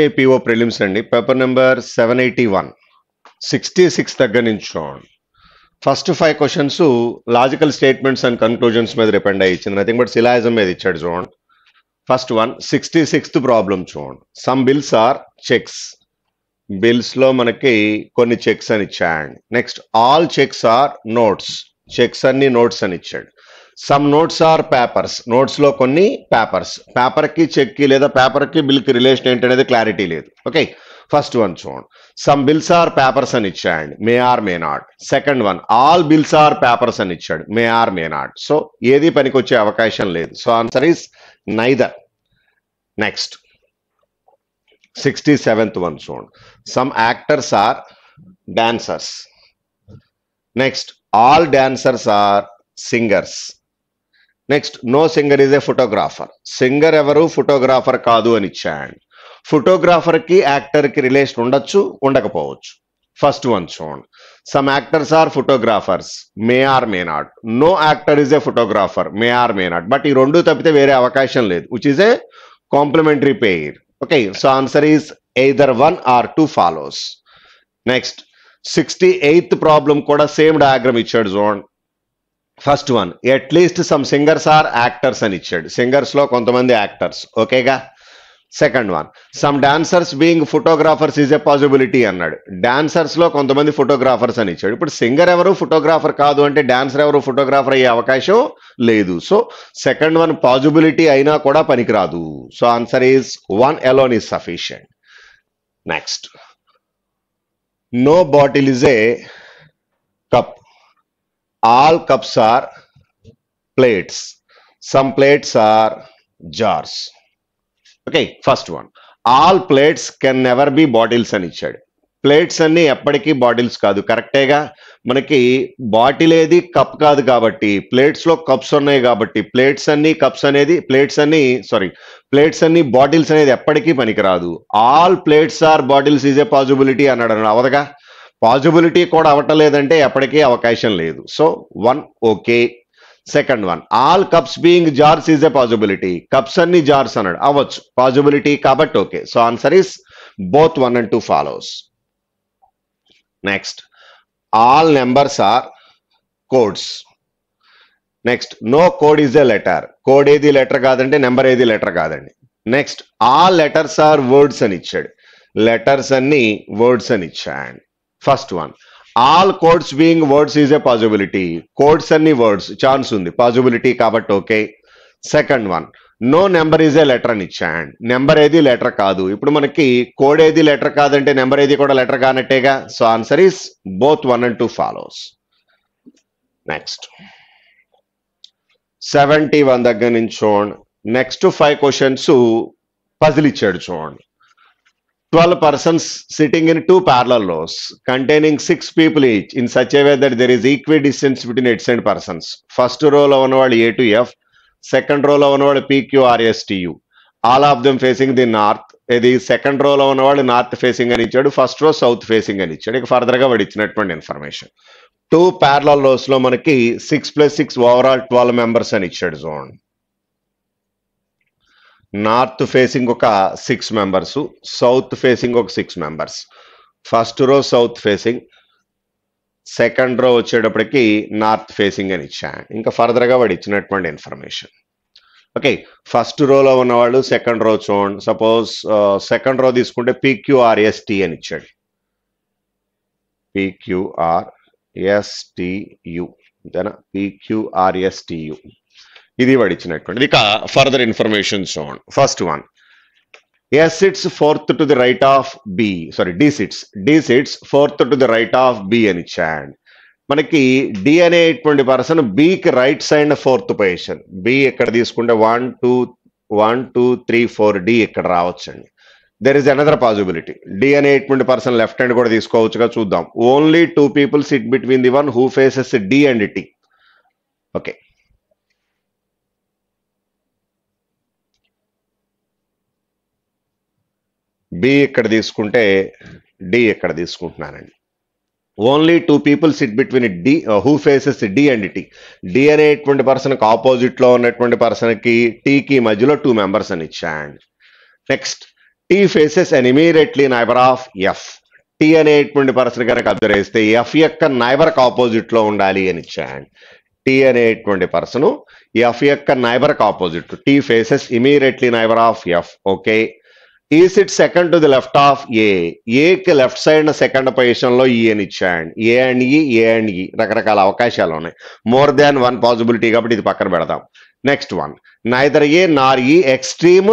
APO prelims అండి paper number seven eighty one sixty six దగ్గర నుంచి చూడండి first five questions logical statements and conclusions మీద depend అయ్యి ఇచ్చింది నథింగ్ బట్ సిలాయిజం మీద ఇచ్చాడు చూడండి first one sixty sixth problem చూడండి సమ్ బిల్స్ ఆర్ చెక్స్ బిల్స్లో మనకి కొన్ని చెక్స్ అని ఇచ్చాయండి next all cheques are notes cheques అన్ని నోట్స్ అని ఇచ్చాడు some notes are papers notes లో కొన్ని పేపర్స్ పేపర్ చెక్ చెక్కి లేదా పేపర్కి బిల్కి రిలేషన్ ఏంటనేది క్లారిటీ లేదు ఓకే ఫస్ట్ వన్ చూడండి సమ్ బిల్స్ ఆర్ పేపర్స్ అని ఇచ్చాయండి may or may not second one all bills are papers అని ఇచ్చాడు may or may not so ఏది పనికి వచ్చే అవకాశం లేదు so answer is neither next sixty seventh one చూడండి some actors are dancers next all dancers are singers next no singer is a photographer singer ఎవరు photographer కాదు అని ఇచ్చాయండి ఫోటోగ్రాఫర్కి యాక్టర్కి రిలేషన్ ఉండొచ్చు ఉండకపోవచ్చు ఫస్ట్ వన్ చూడండి some actors are photographers may or may not no actor is a photographer may or may not but ఈ రెండు తప్పితే వేరే అవకాశం లేదు which is a complementary pair okay so answer is either one or two follows next sixty eighth problem కూడా same diagram ఇచ్చాడు చూడండి first one at least some singers are actors అని ఇచ్చాడు సింగర్స్లో కొంతమంది యాక్టర్స్ ఓకేగా second one some dancers being photographers is a possibility అన్నాడు డాన్సర్స్లో కొంతమంది ఫోటోగ్రాఫర్స్ అని ఇచ్చాడు ఇప్పుడు సింగర్ ఎవరు ఫోటోగ్రాఫర్ కాదు అంటే డాన్సర్ ఎవరు ఫోటోగ్రాఫర్ అయ్యే అవకాశం లేదు సో సెకండ్ వన్ పాసిబిలిటీ అయినా కూడా పనికిరాదు so answer is one alone is sufficient next no bottle is a all cups are plates some plates are jars okay first one all plates can never be bottles అని ఇచ్చాడు plates అన్నీ ఎప్పటికీ bottles కాదు కరెక్టేగా మనకి bottle ఏది cup కాదు కాబట్టి ప్లేట్స్లో cups ఉన్నాయి కాబట్టి ప్లేట్స్ అన్ని కప్స్ అనేది ప్లేట్స్ అన్ని సారీ ప్లేట్స్ అన్ని బాటిల్స్ అనేది ఎప్పటికీ పనికిరాదు all plates are bottles is a possibility అన్నాడు అవదగా పాజిబిలిటీ కూడా అవటం లేదంటే ఎప్పటికీ అవకాశం లేదు so one okay second one all cups being jars is a possibility cups అన్ని జార్స్ అన్నాడు అవ్వచ్చు పాజిబిలిటీ కాబట్టి okay so answer is both one and two follows next all numbers are codes next no code is a letter code ఏది letter కాదండి number ఏది letter కాదండి next all letters are words అని ఇచ్చాడు letters అన్ని words అని ఇచ్చాడు first one all codes being words is a possibility codes అన్ని వర్డ్స్ ఛాన్స్ ఉంది పాజిబిలిటీ కాబట్టి okay second one no number is a letter అని ఇచ్చాండ్ నెంబర్ ఏది లెటర్ కాదు ఇప్పుడు మనకి కోడ్ ఏది లెటర్ కాదంటే నెంబర్ ఏది కూడా లెటర్ కానట్టేగా so answer is both one and two follows next seventy one దగ్గర నుంచి చూడండి నెక్స్ట్ ఫైవ్ క్వశ్చన్స్ పజిల్ ఇచ్చాడు చూడండి 12 persons sitting in two parallel rows containing six people each in such a way that there is equidistance between its and persons first ఉన్నవాడు A to F second రోలో ఉన్నవాడు P Q R S T U all of them facing the north ఇది second రోలో ఉన్నవాడు north facing అని ఇచ్చాడు first row south facing అని ఇచ్చాడు ఇక ఫర్దర్గా వాడు ఇచ్చినటువంటి ఇన్ఫర్మేషన్ టూ ప్యారలాల్ రోస్లో మనకి six plus six overall twelve members అని ఇచ్చాడు జోన్ నార్త్ ఫేసింగ్ ఒక సిక్స్ మెంబర్స్ సౌత్ ఫేసింగ్ ఒక six members first row south facing second row వచ్చేటప్పటికి నార్త్ ఫేసింగ్ అని ఇచ్చా ఇంకా ఫర్దర్గా వాడు ఇచ్చినటువంటి ఇన్ఫర్మేషన్ ఓకే ఫస్ట్ రోలో ఉన్నవాళ్ళు సెకండ్ రో చూడండి సపోజ్ సెకండ్ రో తీసుకుంటే పీక్యూఆర్ఎస్టీ అని ఇచ్చాడు పీక్యూఆర్ఎస్టియు అంతేనా పీక్యూఆర్ఎస్టియు ఇది వాడు ఇచ్చినటువంటిది ఇక further information shown first one E sits fourth to the right of B sorry D sits D sits D sits fourth to the right of B అని ఇచ్చాడు మనకి డి అనేటువంటి పర్సన్ బికి right side fourth position B ఎక్కడ తీసుకుంటే one two one two three four D ఇక్కడ రావచ్చండి there is another possibility D అనేటువంటి పర్సన్ లెఫ్ట్ హ్యాండ్ కూడా తీసుకోవచ్చుగా చూద్దాం only two people sit between the one who faces D and T okay B ఇక్కడ తీసుకుంటే డి ఇక్కడ తీసుకుంటున్నానండి only two people sit between D who faces D and T D అనేటువంటి పర్సన్కి ఆపోజిట్లో ఉన్నటువంటి పర్సన్కి టీకి మధ్యలో టూ మెంబర్స్ అని ఇచ్చాండ్ next T faces an immediately neighbour of F T అనేటువంటి పర్సన్ కనుక అబ్జర్వ్ చేస్తే ఎఫ్ యొక్క నైబర్కి ఆపోజిట్లో ఉండాలి అని ఇచ్చాండ్ టీ అనేటువంటి పర్సను ఎఫ్ యొక్క నైబర్కి opposite T faces immediately neighbour of F okay is it second to the left of A ఏకి లెఫ్ట్ సైడ్ సెకండ్ పొజిషన్లో ఈ అని ఇచ్చాయండి ఏ అండ్ ఈ ఏ అండ్ ఈ రకరకాల అవకాశాలు ఉన్నాయి మోర్ దాన్ వన్ పాసిబిలిటీ కాబట్టి ఇది పక్కన పెడదాం next one neither A nor E extreme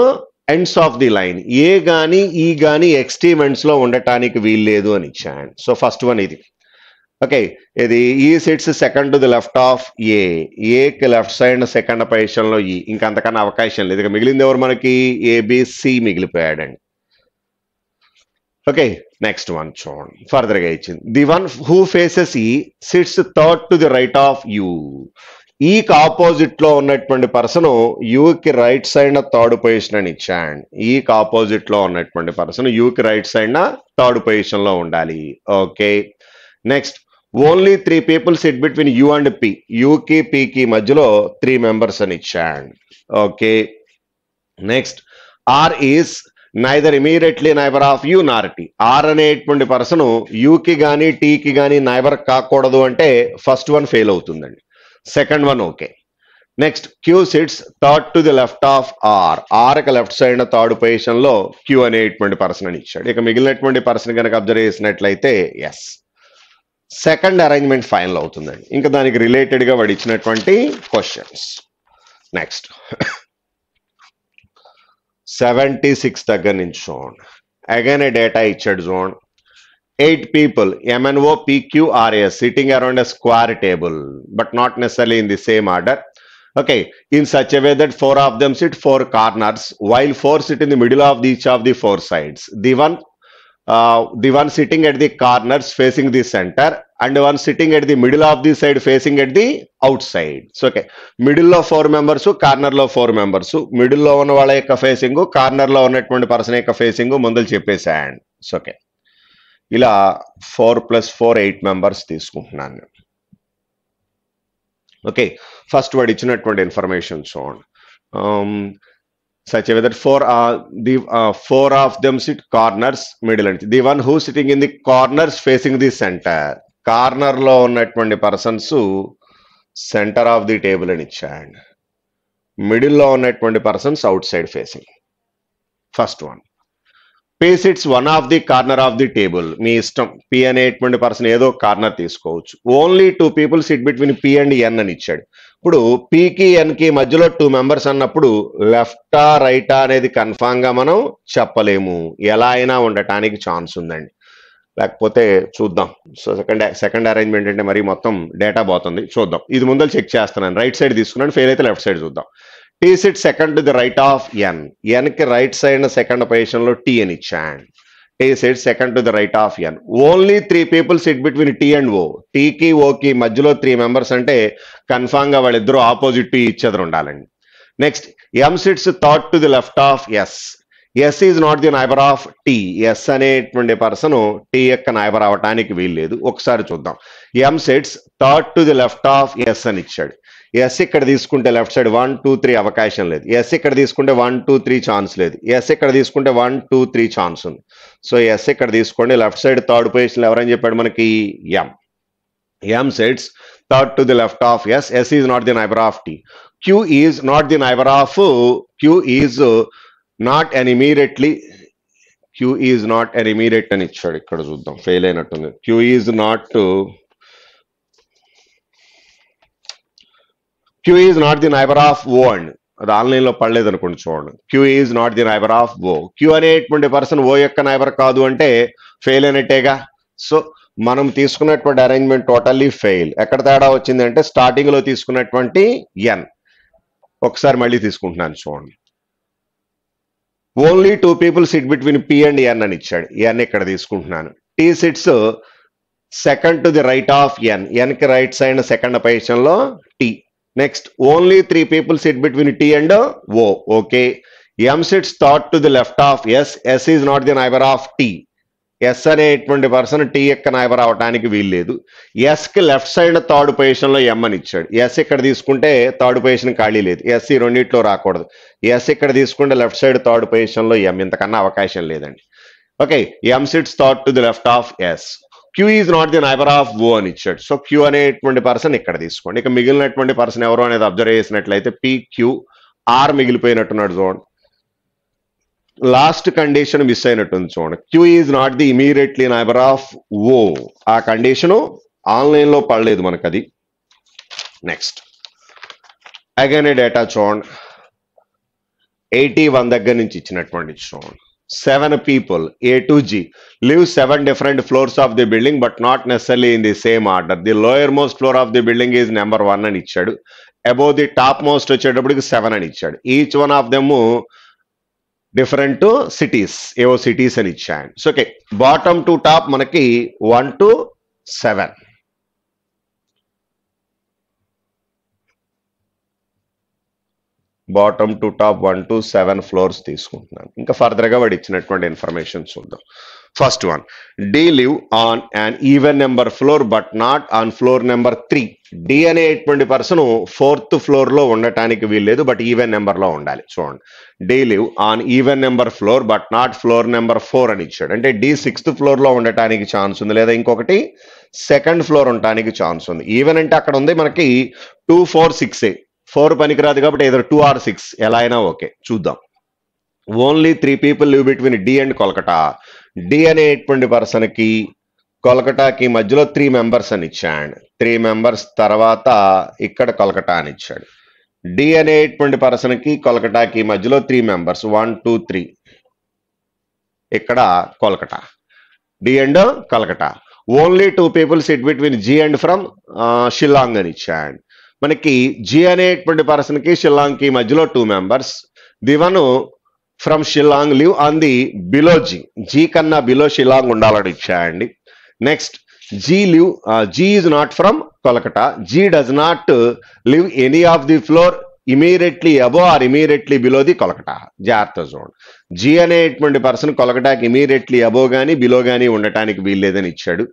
ends of the line A గాని ఈ కానీ ఎక్స్ట్రీమ్ ఎండ్స్లో ఉండటానికి వీల్లేదు అని ఇచ్చాయండి సో ఫస్ట్ వన్ ఇది ఓకే ఇది E sits second the left of A ఏకి లెఫ్ట్ సైడ్ సెకండ్ పొజిషన్లో ఈ ఇంకా అంతకన్నా అవకాశం లేదు ఇక మిగిలింది ఎవరు మనకి ఏబిసి మిగిలిపోయాడండి ఓకే నెక్స్ట్ వన్ చూడండి ఫర్దర్గా ఇచ్చింది the one who faces E sits third to the right of U ఈకి ఆపోజిట్ లో ఉన్నటువంటి పర్సన్ యూకి రైట్ సైడ్ థర్డ్ పొజిషన్ అని ఇచ్చాండ్ ఈకి e కాపోజిట్ లో ఉన్నటువంటి పర్సన్ యూకి రైట్ సైడ్ థర్డ్ పొజిషన్ లో ఉండాలి okay next only three people sit between U and P యూకి పికి మధ్యలో త్రీ మెంబర్స్ అని ఇచ్చాడు okay next R is neither immediately neighbour of U nor T R అనేటువంటి పర్సన్ యూకి కానీ టీకి కానీ నైబర్ కాకూడదు అంటే ఫస్ట్ వన్ ఫెయిల్ అవుతుందండి second one okay next Q sits third to the left of R ఆర్కి లెఫ్ట్ సైడ్ థర్డ్ పొజిషన్లో క్యూ అనేటువంటి పర్సన్ అని ఇచ్చాడు ఇక మిగిలినటువంటి పర్సన్ కనుక అబ్జర్వ్ చేసినట్లయితే ఎస్ సెకండ్ అరేంజ్మెంట్ ఫైనల్ అవుతుందండి ఇంకా దానికి రిలేటెడ్గా వాడు ఇచ్చినటువంటి క్వశ్చన్స్ నెక్స్ట్ సెవెంటీ సిక్స్ దగ్గర నుంచి చూడండి అగైన్ ఏ డేటా ఇచ్చాడు చూడండి eight people M N O P Q R S sitting around a square table but not necessarily in the same order okay in such way that four of them sit four corners while four sit in the middle of the of the four sides the one the one sitting at the corners facing the center and one sitting at the middle of the side facing at the outside okay మిడిల్లో four members corner లో four members middle ఉన్న వాళ్ళ యొక్క facing corner లో ఉన్నటువంటి person యొక్క facing ముందు చెప్పేసాండ్ ఓకే ఇలా four plus four eight members తీసుకుంటున్నాను ఓకే ఫస్ట్ వాడు ఇచ్చినటువంటి ఇన్ఫర్మేషన్ చూడండి um, such a way that four uh, the four of them sit corners middle and the one who's sitting in the corners facing the center corner alone at 20 persons who center of the table and each hand middle on at 20 persons outside facing first one P sits one of the corner of the table మీ ఇష్టం P అనేటువంటి person ఏదో corner తీసుకోవచ్చు only two people sit between P and N అని ఇచ్చాడు ఇప్పుడు పీకి ఎన్కి మధ్యలో టూ మెంబర్స్ అన్నప్పుడు లెఫ్టా రైటా అనేది గా మనం చెప్పలేము ఎలా అయినా ఉండటానికి ఛాన్స్ ఉందండి లేకపోతే చూద్దాం సో సెకండ్ సెకండ్ అరేంజ్మెంట్ అంటే మరి మొత్తం డేటా పోతుంది చూద్దాం ఇది ముందర చెక్ చేస్తున్నాను రైట్ సైడ్ తీసుకున్నాను ఫెయిల్ అయితే లెఫ్ట్ సైడ్ చూద్దాం టేస్ ఇట్ second to the right of N N కి రైట్ సైడ్ సెకండ్ పొజిషన్ లో టీ అని ఇచ్చాండ్ టీ ఇట్ second to the right of N only three people sit between T and O టీకి ఓకి మధ్యలో త్రీ మెంబర్స్ అంటే గా వాళ్ళిద్దరూ ఆపోజిట్ టు ఈచ్ అదర్ ఉండాలండి నెక్స్ట్ ఎం సిట్స్ థాట్ to the left of S S is not the neighbour of T S అనేటువంటి person T యొక్క నైబర్ అవటానికి వీల్లేదు ఒకసారి చూద్దాం M sits third to the left of S అని ఇచ్చాడు ఎస్ ఇక్కడ తీసుకుంటే left side one two three అవకాశం లేదు ఎస్ ఇక్కడ తీసుకుంటే వన్ టూ త్రీ ఛాన్స్ లేదు ఎస్ ఇక్కడ తీసుకుంటే వన్ టూ త్రీ ఛాన్స్ ఉంది సో ఎస్ ఇక్కడ తీసుకోండి లెఫ్ట్ సైడ్ థర్డ్ పొజిషన్ ఎవరని చెప్పాడు మనకి M M sits third to the left of S S is not the neighbour of T Q is not the neighbour of Q is not an immediately Q is not an immediate అని ఇచ్చాడు ఇక్కడ చూద్దాం fail అయినట్టుంది Q is not Q is not the neighbour of O అండి అది ఆన్లైన్లో పడలేదు అనుకోండి చూడండి Q is not the neighbour of O Q అనేటువంటి పర్సన్ ఓ యొక్క నైబర్ కాదు అంటే ఫెయిల్ అయినట్టేగా సో మనం తీసుకున్నటువంటి అరేంజ్మెంట్ టోటల్లీ ఫెయిల్ ఎక్కడ తేడా వచ్చిందంటే స్టార్టింగ్లో తీసుకున్నటువంటి ఎన్ ఒకసారి మళ్ళీ తీసుకుంటున్నాను చూడండి only two people sit between P and N అని ఇచ్చాడు ఎన్ ఇక్కడ తీసుకుంటున్నాను T sits second to the right of N ఎన్కి రైట్ సైడ్ సెకండ్ పొజిషన్లో T next only three people sit between T and O okay M sits థాట్ to the left of S S is not the neighbour of T S అనేటువంటి person T యొక్క neighbour అవడానికి వీలు లేదు ఎస్కి left side third పొజిషన్లో ఎం అని ఇచ్చాడు S ఇక్కడ తీసుకుంటే థర్డ్ పొజిషన్ ఖాళీ లేదు ఎస్ ఈ రెండింటిలో రాకూడదు ఎస్ ఇక్కడ తీసుకుంటే లెఫ్ట్ సైడ్ థర్డ్ పొజిషన్లో ఎం ఇంతకన్నా అవకాశం లేదండి ఓకే ఎం సిట్స్ థాట్ to the left of S Q is not the neighbour of O అని ఇచ్చాడు సో క్యూ అనేటువంటి పర్సన్ ఇక్కడ తీసుకోండి ఇక మిగిలినటువంటి పర్సన్ ఎవరు అనేది అబ్జర్వ్ చేసినట్లయితే పి క్యూ ఆర్ మిగిలిపోయినట్టున్నాడు చూడండి లాస్ట్ కండిషన్ మిస్ అయినట్టుంది చూడండి Q is not the immediately neighbour of O ఆ కండిషను లో పడలేదు మనకు అది నెక్స్ట్ అగైన్ డేటా చూడండి ఎయిటీ వన్ దగ్గర నుంచి ఇచ్చినటువంటి చూడండి seven people A to G live seven different floors of the building but not necessarily in the same order the lower most floor of the building is number one అని ఇచ్చాడు above the top most వచ్చేటప్పటికి seven అని ఇచ్చాడు each one of them different cities ఏవో cities అని ఇచ్చాయండి okay bottom to top మనకి one to seven bottom to top one to seven floors తీసుకుంటున్నాను ఇంకా ఫర్దర్గా వాడు ఇచ్చినటువంటి ఇన్ఫర్మేషన్ చూద్దాం first one D live on an even number floor but not on floor number three D అనేటువంటి person fourth ఫ్లోర్లో ఉండటానికి వీల్లేదు బట్ ఈవెన్ నెంబర్లో ఉండాలి చూడండి D live on even number floor but not floor number four అని ఇచ్చాడు అంటే డి సిక్స్త్ ఫ్లోర్లో ఉండటానికి ఛాన్స్ ఉంది లేదా ఇంకొకటి సెకండ్ ఫ్లోర్ ఉండటానికి ఛాన్స్ ఉంది ఈవెన్ అంటే అక్కడ ఉంది మనకి టూ ఫోర్ సిక్స్ ఏ ఫోర్ పనికిరాదు కాబట్టి ఏదో టూ ఆర్ సిక్స్ ఎలా అయినా ఓకే చూద్దాం only three people live between D and Kolkata D అనేటువంటి పర్సన్కి కొలకటాకి మధ్యలో త్రీ మెంబర్స్ అని ఇచ్చాడు త్రీ మెంబర్స్ తర్వాత ఇక్కడ కొలకటా అని ఇచ్చాడు డి అనేటువంటి పర్సన్కి కొలకటాకి మధ్యలో three members one two three ఇక్కడ Kolkata D and Kolkata only two people sit between G and from Shillong అని ఇచ్చాడు మనకి జి అనేటువంటి పర్సన్కి షిల్లాంగ్కి మధ్యలో two members the one from Shillong live on the below G G కన్నా బిలో షిల్లాంగ్ ఉండాలని ఇచ్చాయండి next G live G is not from Kolkata G does not live any of the floor immediately above or immediately below the కొలకటా జాగ్రత్త జోన్ G అనేటువంటి person కొలకటాకి immediately above కానీ below కానీ ఉండటానికి వీల్లేదని ఇచ్చాడు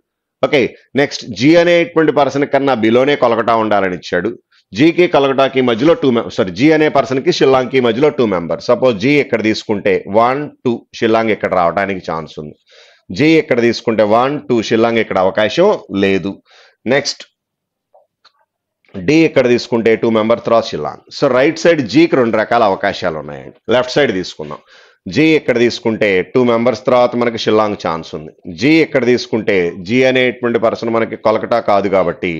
ఓకే నెక్స్ట్ జీ అనేటువంటి పర్సన్ కన్నా బిలోనే కొలకటా ఉండాలని ఇచ్చాడు జీకి కలకటాకి మధ్యలో టూ సారీ జీ అనే పర్సన్కి షిల్లాంగ్కి మధ్యలో టూ మెంబర్ సపోజ్ జీ ఇక్కడ తీసుకుంటే వన్ టూ షిల్లాంగ్ ఇక్కడ రావడానికి ఛాన్స్ ఉంది జీ ఇక్కడ తీసుకుంటే వన్ టూ షిల్లాంగ్ ఇక్కడ అవకాశం లేదు నెక్స్ట్ డి ఇక్కడ తీసుకుంటే టూ మెంబర్ త్రా షిల్లాంగ్ సో రైట్ సైడ్ జీకి రెండు రకాల అవకాశాలు ఉన్నాయండి లెఫ్ట్ సైడ్ తీసుకుందాం జీ ఇక్కడ తీసుకుంటే టూ మెంబర్స్ తర్వాత మనకి షిల్లాంగ్ ఛాన్స్ ఉంది జీ ఇక్కడ తీసుకుంటే జీ అనేటువంటి పర్సన్ మనకి కొలకటా కాదు కాబట్టి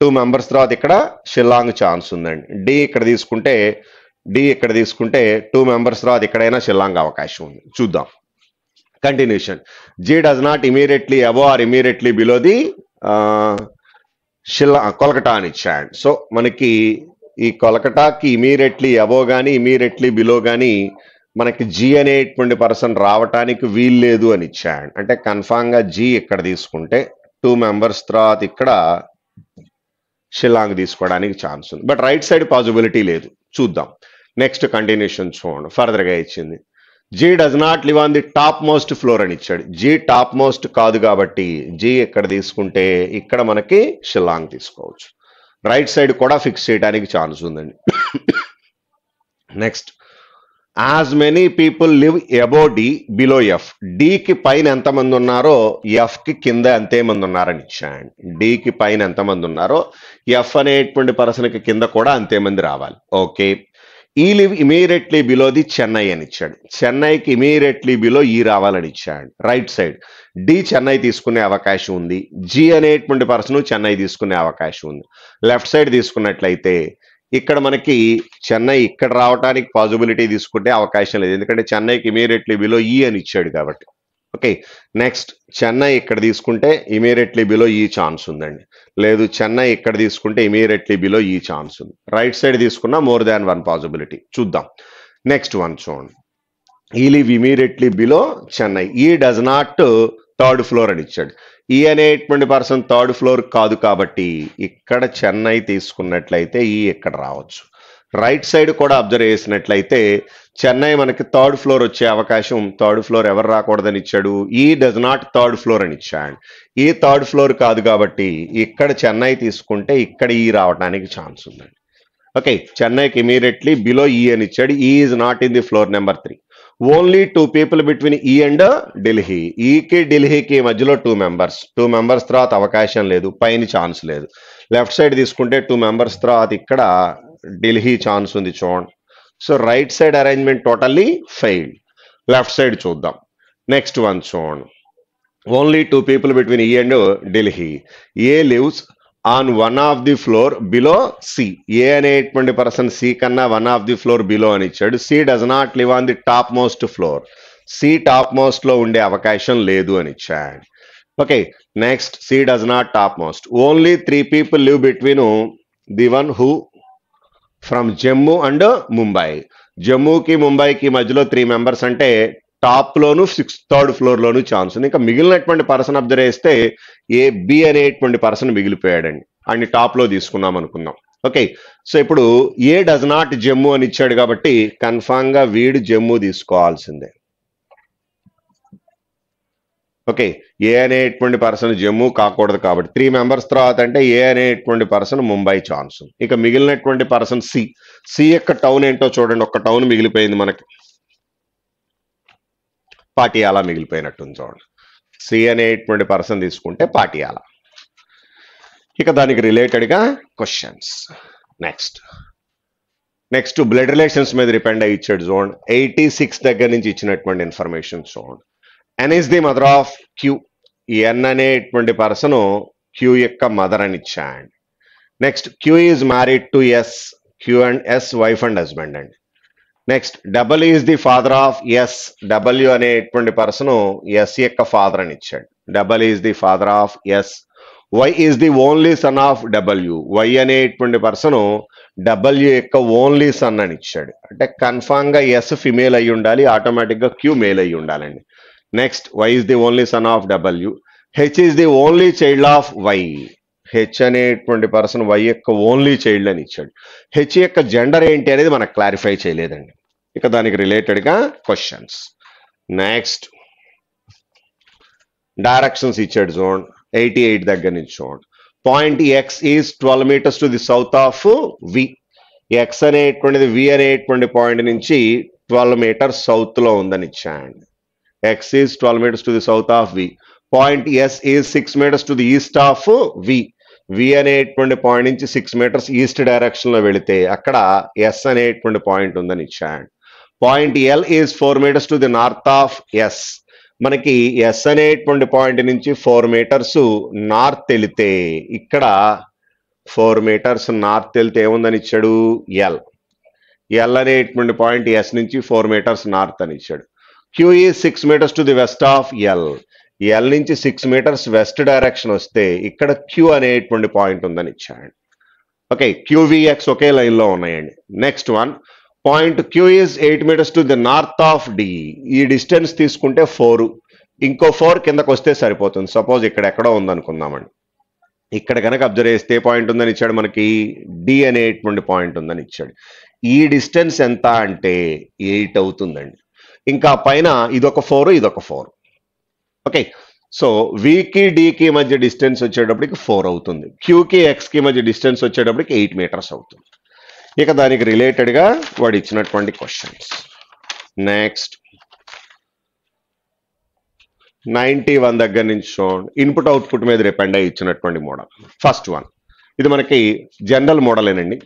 టూ మెంబర్స్ తర్వాత ఇక్కడ షిల్లాంగ్ ఛాన్స్ ఉందండి డి ఇక్కడ తీసుకుంటే డి ఇక్కడ తీసుకుంటే టూ మెంబర్స్ తర్వాత ఎక్కడైనా షిల్లాంగ్ అవకాశం ఉంది చూద్దాం continuation G does not immediately above or immediately below the షిల్లా కొలకటా అని ఇచ్చాడు సో మనకి ఈ కొలకటాకి ఇమీడియట్లీ అబో కానీ ఇమీడియట్లీ బిలో కానీ మనకి జీ అనేటువంటి పర్సన్ రావటానికి వీలు లేదు అని ఇచ్చాడు అంటే కన్ఫామ్గా జీ ఇక్కడ తీసుకుంటే టూ మెంబర్స్ తర్వాత ఇక్కడ షిలాంగ్ తీసుకోవడానికి ఛాన్స్ ఉంది బట్ రైట్ సైడ్ పాజిబిలిటీ లేదు చూద్దాం నెక్స్ట్ కంటిన్యూషన్ చూడండి ఫర్దర్గా ఇచ్చింది G does not live on the top most floor అని ఇచ్చాడు జీ టాప్ మోస్ట్ కాదు కాబట్టి జీ ఎక్కడ తీసుకుంటే ఇక్కడ మనకి షిలాంగ్ తీసుకోవచ్చు రైట్ సైడ్ కూడా ఫిక్స్ చేయడానికి ఛాన్స్ ఉందండి next as many people live above D below F డికి పైన ఎంతమంది ఉన్నారో ఎఫ్కి కింద మంది ఉన్నారని ఇచ్చాను డికి పైన ఎంతమంది ఉన్నారో ఎఫ్ అనేటువంటి పర్సన్కి కింద కూడా అంతే మంది రావాలి okay E live immediately below the Chennai అని ఇచ్చాడు చెన్నైకి ఇమీడియట్లీ బిలో ఈ రావాలని ఇచ్చాడు రైట్ సైడ్ డి చెన్నై తీసుకునే అవకాశం ఉంది జి అనేటువంటి పర్సన్ చెన్నై తీసుకునే అవకాశం ఉంది లెఫ్ట్ సైడ్ తీసుకున్నట్లయితే ఇక్కడ మనకి చెన్నై ఇక్కడ రావడానికి పాసిబిలిటీ తీసుకుంటే అవకాశం లేదు ఎందుకంటే చెన్నైకి ఇమీడియట్లీ బిలో ఈ e అని ఇచ్చాడు కాబట్టి ఓకే నెక్స్ట్ చెన్నై ఇక్కడ తీసుకుంటే ఇమీడియట్లీ బిలో ఈ ఛాన్స్ ఉందండి లేదు చెన్నై ఇక్కడ తీసుకుంటే ఇమీడియట్లీ బిలో ఈ ఛాన్స్ ఉంది రైట్ సైడ్ తీసుకున్నా మోర్ దాన్ వన్ పాసిబిలిటీ చూద్దాం నెక్స్ట్ వన్ చూడండి E leave immediately below Chennai ఈ డజ్ నాట్ థర్డ్ ఫ్లోర్ అని ఇచ్చాడు ఈ అనేటువంటి పర్సన్ థర్డ్ ఫ్లోర్ కాదు కాబట్టి ఇక్కడ చెన్నై తీసుకున్నట్లయితే ఈ ఇక్కడ రావచ్చు రైట్ సైడ్ కూడా అబ్జర్వ్ చేసినట్లయితే చెన్నై మనకి థర్డ్ ఫ్లోర్ వచ్చే అవకాశం థర్డ్ ఫ్లోర్ ఎవరు రాకూడదని ఇచ్చాడు ఈ డజ్ నాట్ థర్డ్ ఫ్లోర్ అని ఇచ్చాడు ఈ థర్డ్ ఫ్లోర్ కాదు కాబట్టి ఇక్కడ చెన్నై తీసుకుంటే ఇక్కడ ఈ రావడానికి ఛాన్స్ ఉందండి ఓకే చెన్నైకి ఇమీడియట్లీ బిలో ఈ అని ఇచ్చాడు E is not in the floor number three only two people between E and Delhi ఈకి ఢిల్లీకి మధ్యలో టూ మెంబర్స్ టూ మెంబర్స్ తర్వాత అవకాశం లేదు పైన ఛాన్స్ లేదు లెఫ్ట్ సైడ్ తీసుకుంటే టూ మెంబర్స్ తర్వాత ఇక్కడ ఢిల్లీ ఛాన్స్ ఉంది చూడండి so right side arrangement totally failed left side చూద్దాం నెక్స్ట్ వన్ చూడండి only two people between E and Delhi A lives on one of the floor below C A అనేటువంటి person C కన్నా one of the floor below అని ఇచ్చాడు C does not live on the top most floor C top most లో ఉండే అవకాశం లేదు అని ఇచ్చాడు okay next C does not top most only three people live between the one who from Jammu and Mumbai జమ్మూకి ముంబైకి మధ్యలో త్రీ మెంబర్స్ అంటే టాప్ లోను సిక్స్ థర్డ్ లోను ఛాన్స్ ఉంది ఇంకా మిగిలినటువంటి పర్సన్ అబ్జర్వ్ చేస్తే ఏ బి అనేటువంటి పర్సన్ మిగిలిపోయాడండి అండ్ టాప్లో తీసుకున్నాం అనుకుందాం ఓకే సో ఇప్పుడు ఏ డస్ నాట్ జమ్ము అని ఇచ్చాడు కాబట్టి గా వీడు జమ్ము తీసుకోవాల్సిందే ఓకే ఏ అనేటువంటి పర్సన్ జమ్ము కాకూడదు కాబట్టి త్రీ మెంబర్స్ తర్వాత అంటే ఏ అనేటువంటి పర్సన్ ముంబై ఛాన్స్ ఇక మిగిలినటువంటి పర్సన్ సి సి యొక్క టౌన్ ఏంటో చూడండి ఒక్క టౌన్ మిగిలిపోయింది మనకి పాటియాలా మిగిలిపోయినట్టుంది చూడండి సి అనేటువంటి పర్సన్ తీసుకుంటే పాటియాలా ఇక దానికి రిలేటెడ్గా questions next next blood relations మీద డిపెండ్ అయ్యి ఇచ్చాడు జోన్ ఎయిటీ సిక్స్ దగ్గర నుంచి ఇచ్చినటువంటి ఇన్ఫర్మేషన్ జోన్ N is the mother of Q ఈ ఎన్ అనేటువంటి పర్సన్ క్యూ యొక్క మదర్ అని అండి next Q is married to S Q and S wife and husband అండి next W is the father of S W అనేటువంటి person S యొక్క father అని ఇచ్చాడు W is the father of yes why is the only son of W Y అనేటువంటి person W యొక్క only son అని ఇచ్చాడు అంటే కన్ఫామ్గా ఎస్ ఫిమేల్ అయి ఉండాలి ఆటోమేటిక్గా క్యూ మేల్ అయి ఉండాలండి next Y is the only son of W H is the only child of Y H అనేటువంటి పర్సన్ వై యొక్క ఓన్లీ చైల్డ్ అని ఇచ్చాడు హెచ్ యొక్క జెండర్ ఏంటి అనేది మనకు క్లారిఫై చేయలేదండి ఇక దానికి రిలేటెడ్గా క్వశ్చన్స్ నెక్స్ట్ డైరెక్షన్స్ ఇచ్చాడు చూడండి ఎయిటీ ఎయిట్ దగ్గర నుంచి చూడండి point X is twelve metres to the south of V X అనేటువంటిది వి అనేటువంటి పాయింట్ నుంచి ట్వెల్వ్ మీటర్స్ సౌత్లో ఉందని ఇచ్చాయండి X is twelve metres to the south of V point S is six metres to the east of V V అనేటువంటి point నుంచి six metres east డైరెక్షన్లో వెళితే అక్కడ ఎస్ అనేటువంటి పాయింట్ ఉందని ఇచ్చాయండి point L is four metres to the north of S మనకి S అనేటువంటి పాయింట్ నుంచి ఫోర్ మీటర్స్ నార్త్ వెళితే ఇక్కడ ఫోర్ మీటర్స్ నార్త్ వెళ్తే ఏముందని ఇచ్చాడు ఎల్ ఎల్ అనేటువంటి పాయింట్ ఎస్ నుంచి ఫోర్ మీటర్స్ నార్త్ అని ఇచ్చాడు Q is six metres to the west of L L నుంచి సిక్స్ మీటర్స్ వెస్ట్ డైరెక్షన్ వస్తే ఇక్కడ క్యూ అనేటువంటి పాయింట్ ఉందని ఇచ్చాడు ఓకే క్యూవీఎక్స్ ఒకే లైన్లో ఉన్నాయండి next one point Q is eight metres to the north of D ఈ డిస్టెన్స్ తీసుకుంటే ఫోర్ ఇంకో ఫోర్ కిందకు వస్తే సరిపోతుంది సపోజ్ ఇక్కడ ఎక్కడో ఉందనుకుందామండి ఇక్కడ కనుక అబ్జర్వ్ చేస్తే పాయింట్ ఉందని ఇచ్చాడు మనకి డి అనే నుండి పాయింట్ ఉందని ఇచ్చాడు ఈ డిస్టెన్స్ ఎంత అంటే ఎయిట్ అవుతుందండి ఇంకా పైన ఇదొక ఫోర్ ఇదొక ఫోర్ ఓకే సో వికి డికి మధ్య డిస్టెన్స్ వచ్చేటప్పటికి ఫోర్ అవుతుంది క్యూకి ఎక్స్కి మధ్య డిస్టెన్స్ వచ్చేటప్పటికి ఎయిట్ మీటర్స్ అవుతుంది ఇక దానికి రిలేటెడ్గా వాడు ఇచ్చినటువంటి క్వశ్చన్స్ నెక్స్ట్ నైంటీ వన్ దగ్గర నుంచి చూడండి ఇన్పుట్ అవుట్పుట్ మీద రిపెండ్ అయ్యి ఇచ్చినటువంటి మోడల్ ఫస్ట్ వన్ ఇది మనకి జనరల్ మోడలేనండి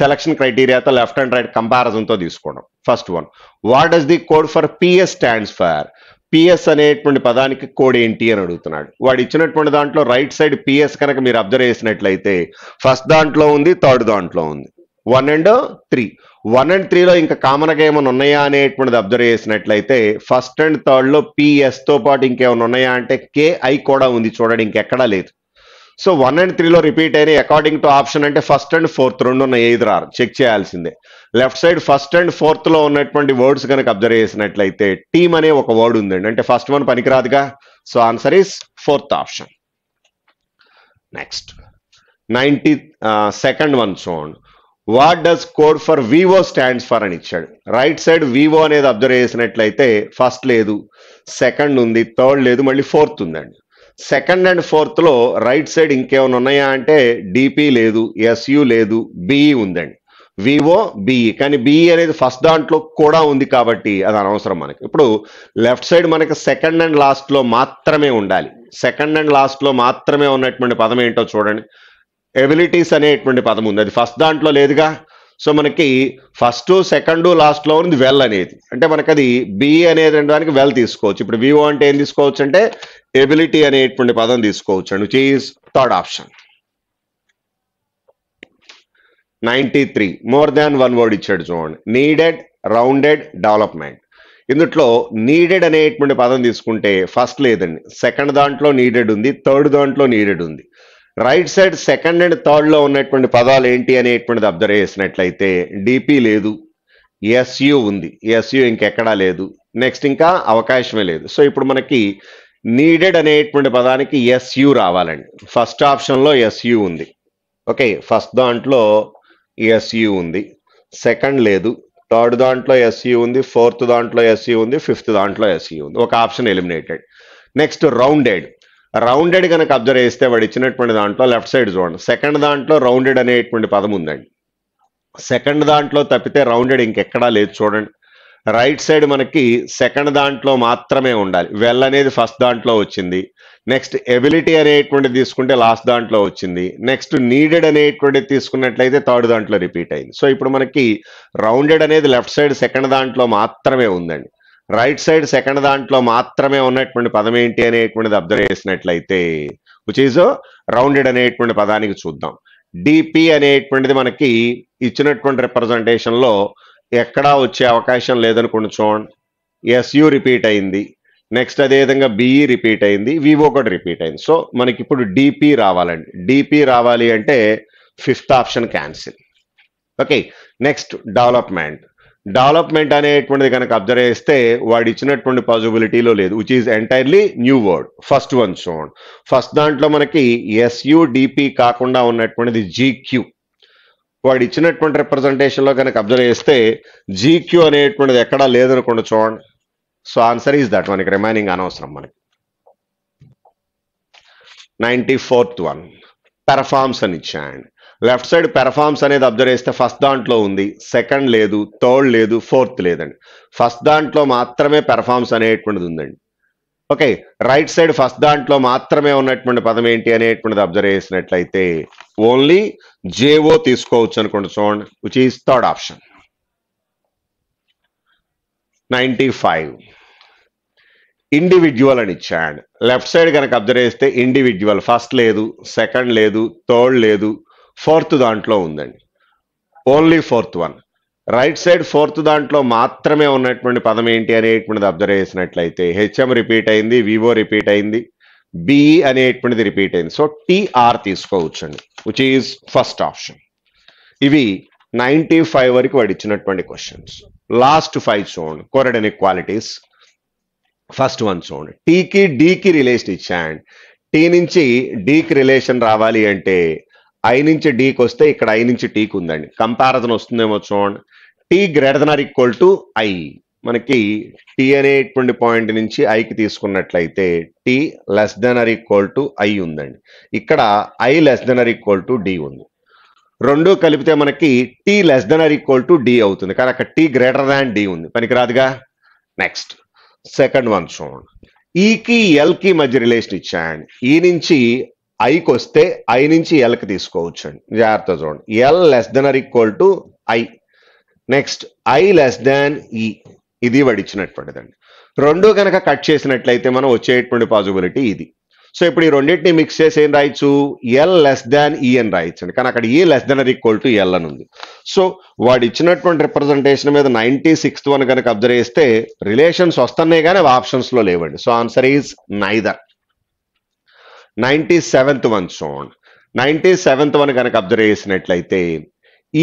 సెలక్షన్ క్రైటీరియాతో లెఫ్ట్ అండ్ రైట్ కంపారిజన్తో తీసుకోవడం first one what does the code for PS stands for PS అనేటువంటి పదానికి కోడ్ ఏంటి అని అడుగుతున్నాడు వాడు ఇచ్చినటువంటి దాంట్లో రైట్ సైడ్ పిఎస్ కనుక మీరు అబ్జర్వ్ చేసినట్లయితే ఫస్ట్ దాంట్లో ఉంది థర్డ్ దాంట్లో ఉంది one and three one and త్రీలో ఇంకా కామన్గా ఏమైనా ఉన్నాయా అనేటువంటిది అబ్జర్వ్ చేసినట్లయితే ఫస్ట్ అండ్ థర్డ్లో పిఎస్తో పాటు ఇంకేమైనా ఉన్నాయా అంటే కేఐ కూడా ఉంది చూడండి ఇంకెక్కడా లేదు సో వన్ అండ్ త్రీలో రిపీట్ అయిన అకార్డింగ్ టు ఆప్షన్ అంటే ఫస్ట్ అండ్ ఫోర్త్ రెండు ఉన్న ఎయిదు ఆర్ చెక్ చేయాల్సిందే లెఫ్ట్ సైడ్ ఫస్ట్ అండ్ ఫోర్త్లో ఉన్నటువంటి వర్డ్స్ కనుక అబ్జర్వ్ చేసినట్లయితే టీమ్ అనే ఒక వర్డ్ ఉందండి అంటే ఫస్ట్ వన్ పనికిరాదుగా so answer is fourth option next ninety second one చూడండి what does code for Vivo stands for అని ఇచ్చాడు రైట్ సైడ్ వివో అనేది అబ్జర్వ్ చేసినట్లయితే ఫస్ట్ లేదు సెకండ్ ఉంది థర్డ్ లేదు మళ్ళీ ఫోర్త్ ఉందండి సెకండ్ అండ్ ఫోర్త్లో రైట్ సైడ్ ఇంకేమైనా ఉన్నాయా అంటే డిపి లేదు ఎస్యు లేదు బిఈ e ఉందండి వివో బిఈ e. కానీ బిఈ e అనేది ఫస్ట్ దాంట్లో కూడా ఉంది కాబట్టి అది అనవసరం మనకి ఇప్పుడు లెఫ్ట్ సైడ్ మనకి సెకండ్ అండ్ లాస్ట్లో మాత్రమే ఉండాలి సెకండ్ అండ్ లాస్ట్లో మాత్రమే ఉన్నటువంటి పదం ఏంటో చూడండి ఎబిలిటీస్ అనేటువంటి పదం ఉంది అది ఫస్ట్ దాంట్లో లేదుగా సో మనకి ఫస్ట్ సెకండ్ లాస్ట్లో ఉంది వెల్ అనేది అంటే మనకి అది బి అనేది దానికి వెల్ తీసుకోవచ్చు ఇప్పుడు వివో అంటే ఏం తీసుకోవచ్చు అంటే ఎబిలిటీ అనేటువంటి పదం తీసుకోవచ్చు అండి which is third option ninety three more than one word ఇచ్చాడు చూడండి నీడెడ్ రౌండెడ్ డెవలప్మెంట్ ఇందుట్లో నీడెడ్ అనేటువంటి పదం తీసుకుంటే ఫస్ట్ లేదండి సెకండ్ దాంట్లో నీడెడ్ ఉంది థర్డ్ దాంట్లో నీడెడ్ ఉంది రైట్ సైడ్ సెకండ్ అండ్ థర్డ్లో ఉన్నటువంటి పదాలు ఏంటి అనేటువంటిది అబ్జర్వ్ చేసినట్లయితే డీపీ లేదు ఎస్యు ఉంది ఎస్యు ఇంకెక్కడా లేదు నెక్స్ట్ ఇంకా అవకాశమే లేదు సో ఇప్పుడు మనకి నీడెడ్ అనేటువంటి పదానికి ఎస్యు రావాలండి ఫస్ట్ ఆప్షన్లో ఎస్యు ఉంది ఓకే ఫస్ట్ దాంట్లో ఎస్యు ఉంది సెకండ్ లేదు థర్డ్ దాంట్లో ఎస్యు ఉంది ఫోర్త్ దాంట్లో ఎస్యు ఉంది ఫిఫ్త్ దాంట్లో ఎస్యు ఉంది ఒక option eliminated next rounded rounded కనుక అబ్జర్వ్ చేస్తే వాడు ఇచ్చినటువంటి దాంట్లో లెఫ్ట్ సైడ్ చూడండి సెకండ్ దాంట్లో రౌండెడ్ అనేటువంటి పదం ఉందండి సెకండ్ దాంట్లో తప్పితే రౌండెడ్ ఇంకెక్కడా లేదు చూడండి రైట్ సైడ్ మనకి సెకండ్ దాంట్లో మాత్రమే ఉండాలి వెల్ అనేది ఫస్ట్ దాంట్లో వచ్చింది నెక్స్ట్ ఎబిలిటీ అనేటువంటిది తీసుకుంటే లాస్ట్ దాంట్లో వచ్చింది నెక్స్ట్ నీడెడ్ అనేటువంటిది తీసుకున్నట్లయితే థర్డ్ దాంట్లో రిపీట్ అయింది సో ఇప్పుడు మనకి రౌండెడ్ అనేది లెఫ్ట్ సైడ్ సెకండ్ దాంట్లో మాత్రమే ఉందండి రైట్ సైడ్ సెకండ్ దాంట్లో మాత్రమే ఉన్నటువంటి పదం ఏంటి అనేటువంటిది అబ్జర్వ్ చేసినట్లయితే విచ్ ఈజ్ రౌండెడ్ అనేటువంటి పదానికి చూద్దాం డిపి అనేటువంటిది మనకి ఇచ్చినటువంటి రిప్రజెంటేషన్లో ఎక్కడా వచ్చే అవకాశం లేదనుకోండి చూడండి ఎస్యు రిపీట్ అయింది నెక్స్ట్ అదేవిధంగా బిఈ రిపీట్ అయింది వివో కూడా రిపీట్ అయింది సో మనకి ఇప్పుడు డిపి రావాలండి డిపి రావాలి అంటే fifth option cancel okay next development development అనేటువంటిది కనుక అబ్జర్వ్ చేస్తే వాడు ఇచ్చినటువంటి పాజిబిలిటీలో లేదు which is entirely new word first one చూడండి ఫస్ట్ దాంట్లో మనకి ఎస్యుడిపి కాకుండా ఉన్నటువంటిది జీక్యూ వాడు ఇచ్చినటువంటి రిప్రజెంటేషన్లో కనుక అబ్జర్వ్ చేస్తే జీక్యూ అనేటువంటిది ఎక్కడా లేదనుకోండి చూడండి సో ఆన్సర్ ఈజ్ దట్ మనకి రిమైనింగ్ అనవసరం మనకి నైంటీ ఫోర్త్ వన్ పెర్ఫార్మ్స్ అని ఇచ్చాయండి లెఫ్ట్ సైడ్ పెర్ఫార్మ్స్ అనేది అబ్జర్వ్ చేస్తే ఫస్ట్ దాంట్లో ఉంది సెకండ్ లేదు థర్డ్ లేదు ఫోర్త్ లేదండి ఫస్ట్ దాంట్లో మాత్రమే పెర్ఫార్మ్స్ అనేటువంటిది ఉందండి ఓకే రైట్ సైడ్ ఫస్ట్ దాంట్లో మాత్రమే ఉన్నటువంటి పదం ఏంటి అనేటువంటిది అబ్జర్వ్ చేసినట్లయితే ఓన్లీ జేఓ తీసుకోవచ్చు అనుకోండి చూడండి which is third option ninety five individual అని ఇచ్చాడు లెఫ్ట్ సైడ్ కనుక అబ్జర్వ్ చేస్తే ఇండివిజువల్ ఫస్ట్ లేదు సెకండ్ లేదు థర్డ్ లేదు ఫోర్త్ దాంట్లో ఉందండి only fourth one right side fourth దాంట్లో మాత్రమే ఉన్నటువంటి పదం ఏంటి అనేటువంటిది అబ్జర్వ్ చేసినట్లయితే హెచ్ఎం రిపీట్ అయింది వివో రిపీట్ అయింది బిఈ అనేటువంటిది రిపీట్ అయింది సో టీఆర్ తీసుకోవచ్చండి విచ్ ఈజ్ ఫస్ట్ ఆప్షన్ ఇవి నైంటీ ఫైవ్ వరకు వాడు ఇచ్చినటువంటి క్వశ్చన్స్ లాస్ట్ ఫైవ్ చూడండి కొరడని క్వాలిటీస్ ఫస్ట్ వన్ చూడండి టీకి డీకి రిలేషన్ అండ్ టీ నుంచి డీకి రిలేషన్ రావాలి అంటే ఐ నుంచి డీకి వస్తే ఇక్కడ ఐ నుంచి టీకి ఉందండి కంపారిజన్ వస్తుందేమో చూడండి T greater than equal to I మనకి టీ అనేటువంటి పాయింట్ నుంచి ఐకి తీసుకున్నట్లయితే T less than or equal to I ఉందండి ఇక్కడ I less than or equal to D ఉంది రెండు కలిపితే మనకి T less than or equal to D అవుతుంది కానీ అక్కడ టీ గ్రేటర్ దాన్ డి ఉంది పనికిరాదుగా నెక్స్ట్ సెకండ్ వన్ చూడండి ఈకి e ఎల్కి మధ్య రిలేషన్ ఇచ్చాయండి ఈ e నుంచి ఐకి వస్తే ఐ నుంచి ఎల్కి తీసుకోవచ్చు అండి జాగ్రత్త చూడండి L less than or equal to I next I less than E ఇది వడిచినటువంటిదండి రెండు కనుక కట్ చేసినట్లయితే మనం వచ్చేటువంటి పాజిబిలిటీ ఇది సో ఇప్పుడు ఈ రెండింటిని మిక్స్ చేసి ఏం రాయొచ్చు ఎల్ లెస్ దాన్ ఈ అని అండి కానీ అక్కడ E less than or equal to L అని ఉంది సో వాడు ఇచ్చినటువంటి రిప్రజెంటేషన్ మీద నైంటీ సిక్స్త్ వన్ కనుక అబ్జర్వ్ చేస్తే రిలేషన్స్ వస్తున్నాయి కానీ అవి ఆప్షన్స్లో లేవండి so answer is neither ninety seventh one so ninety seventh one కనుక అబ్జర్వ్ చేసినట్లయితే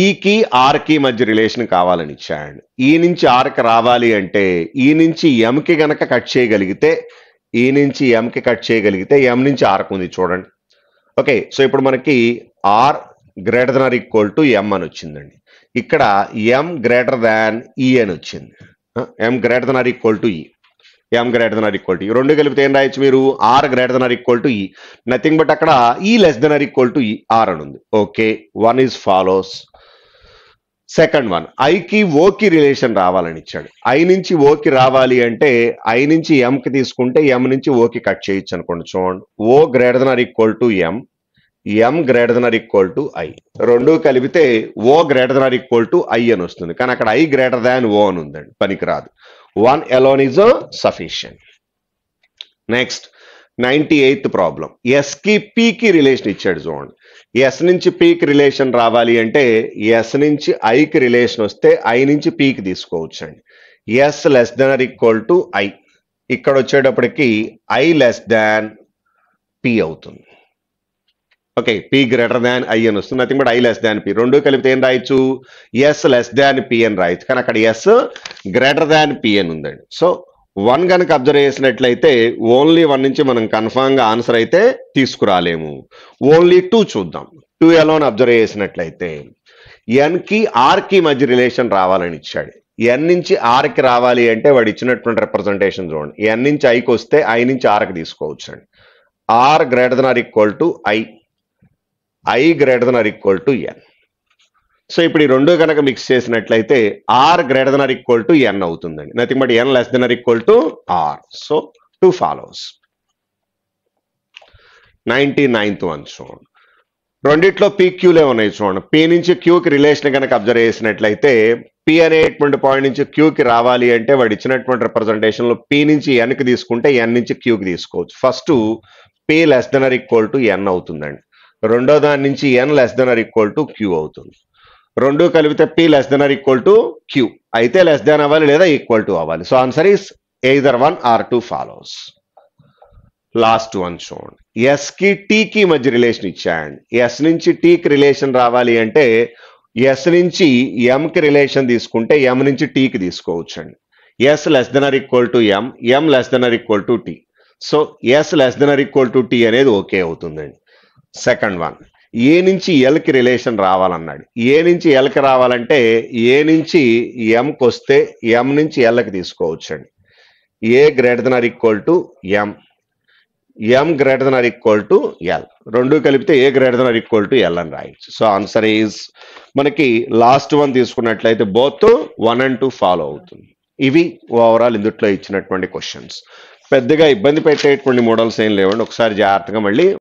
ఈకి e ఆర్కి మధ్య రిలేషన్ కావాలని ఇచ్చాడు ఈ e నుంచి ఆర్కి రావాలి అంటే ఈ e నుంచి ఎంకి గనక కట్ చేయగలిగితే ఈ నుంచి ఎంకి కట్ చేయగలిగితే ఎం నుంచి ఆర్కి ఉంది చూడండి ఓకే సో ఇప్పుడు మనకి R greater than or equal to M అని వచ్చిందండి ఇక్కడ ఎం గ్రేటర్ దాన్ ఈ అని వచ్చింది M greater than or equal to E m greater than or equal to. You don't get the end R greater than or equal to E. Nothing but akada, E less than or equal to R. and okay. One is follows. Second one. I key woki relation raval and each I ninchi woki ravali and te. I ninchi m kithis kunte. M ninchi woki kache each and conchon. O greater than or equal to M. M greater than or equal to I. Rondu Kalibite O greater than or equal to I and Ustun. Kanaka I greater than O and Panikrad. One alone is sufficient next Next, eighth problem S కి పీకి relation ఇచ్చాడు చూడండి yes నుంచి పీకి relation రావాలి అంటే yes నుంచి ఐకి రిలేషన్ వస్తే ఐ నుంచి పీకి తీసుకోవచ్చు అండి S less than or equal to I ఇక్కడ వచ్చేటప్పటికి ఐ లెస్ దాన్ పి అవుతుంది okay P greater than I అని వస్తుంది nothing but I less than P రెండు కలిపితే ఏం రాయొచ్చు ఎస్ లెస్ దాన్ పి అని రాయొచ్చు కానీ అక్కడ ఎస్ గ్రేటర్ దాన్ పి అని ఉందండి సో వన్ కనుక అబ్జర్వ్ చేసినట్లయితే ఓన్లీ వన్ నుంచి మనం కన్ఫామ్గా ఆన్సర్ అయితే తీసుకురాలేము ఓన్లీ టూ చూద్దాం టూ ఎలా అబ్జర్వ్ చేసినట్లయితే ఎన్కి ఆర్కి మధ్య రిలేషన్ రావాలని ఇచ్చాడు ఎన్ నుంచి ఆర్కి రావాలి అంటే వాడు ఇచ్చినటువంటి రిప్రజెంటేషన్ చూడండి ఎన్ నుంచి ఐకి వస్తే ఐ నుంచి ఆర్కి తీసుకోవచ్చు అండి R greater than or equal to I I greater than or equal to N so ఇప్పుడు ఈ రెండు కనుక మిక్స్ చేసినట్లయితే R greater than or equal to N అవుతుందండి nothing but N less than or equal to R so two follows ninety ninth one చూడండి రెండిట్లో P క్యూలే ఉన్నాయి చూడండి పీ నుంచి క్యూకి రిలేషన్ కనుక అబ్జర్వ్ చేసినట్లయితే పి అనేటువంటి పాయింట్ నుంచి క్యూకి రావాలి అంటే వాడు ఇచ్చినటువంటి రిప్రజెంటేషన్లో పి నుంచి ఎన్కి తీసుకుంటే ఎన్ నుంచి క్యూకి తీసుకోవచ్చు first P less than or equal to N అవుతుందండి రెండో దాని నుంచి N less than or equal to Q అవుతుంది రెండు కలిపితే P less than or equal to Q అయితే లెస్ దెన్ అవ్వాలి లేదా ఈక్వల్ టు అవ్వాలి so answer is either one or two follows last one చూడండి టీ టీకి మధ్య రిలేషన్ ఇచ్చాయండి ఎస్ నుంచి టీకి రిలేషన్ రావాలి అంటే ఎస్ నుంచి ఎంకి రిలేషన్ తీసుకుంటే ఎం నుంచి టీకి తీసుకోవచ్చండి S less than or equal to M M less than or equal to T so S less than or equal to T అనేది ఓకే అవుతుందండి సెకండ్ వన్ ఏ నుంచి ఎల్కి రిలేషన్ రావాలన్నాడు ఏ నుంచి ఎల్కి రావాలంటే ఏ నుంచి ఎంకి వస్తే ఎం నుంచి ఎల్కి అండి A greater than or equal to M M greater than or equal to L రెండు కలిపితే A greater than or equal to L అని రాయొచ్చు సో ఆన్సర్ ఈజ్ మనకి లాస్ట్ వన్ తీసుకున్నట్లయితే both one and two follow అవుతుంది ఇవి overall ఇందుట్లో ఇచ్చినటువంటి క్వశ్చన్స్ పెద్దగా ఇబ్బంది పెట్టేటువంటి మోడల్స్ ఏం లేవండి ఒకసారి జాగ్రత్తగా మళ్ళీ